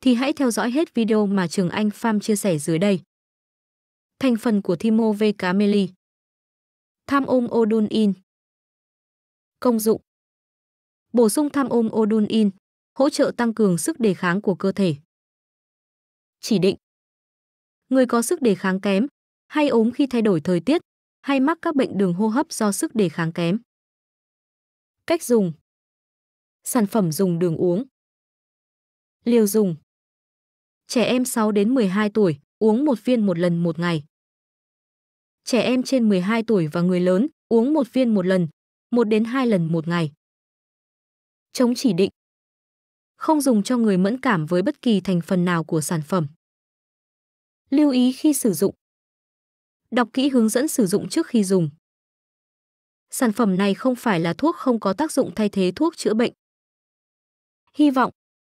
thì hãy theo dõi hết video mà Trường Anh Pham chia sẻ dưới đây. Thành phần của Thimo V. Cameli Tham ôm Odun In Công dụng Bổ sung tham ôm Odun In, hỗ trợ tăng cường sức đề kháng của cơ thể. Chỉ định Người có sức đề kháng kém, hay ốm khi thay đổi thời tiết, hay mắc các bệnh đường hô hấp do sức đề kháng kém. Cách dùng Sản phẩm dùng đường uống Liều dùng Trẻ em 6 đến 12 tuổi, uống một viên một lần một ngày. Trẻ em trên 12 tuổi và người lớn, uống một viên một lần, 1 đến 2 lần một ngày. Chống chỉ định. Không dùng cho người mẫn cảm với bất kỳ thành phần nào của sản phẩm. Lưu ý khi sử dụng. Đọc kỹ hướng dẫn sử dụng trước khi dùng. Sản phẩm này không phải là thuốc không có tác dụng thay thế thuốc chữa bệnh. Hy vọng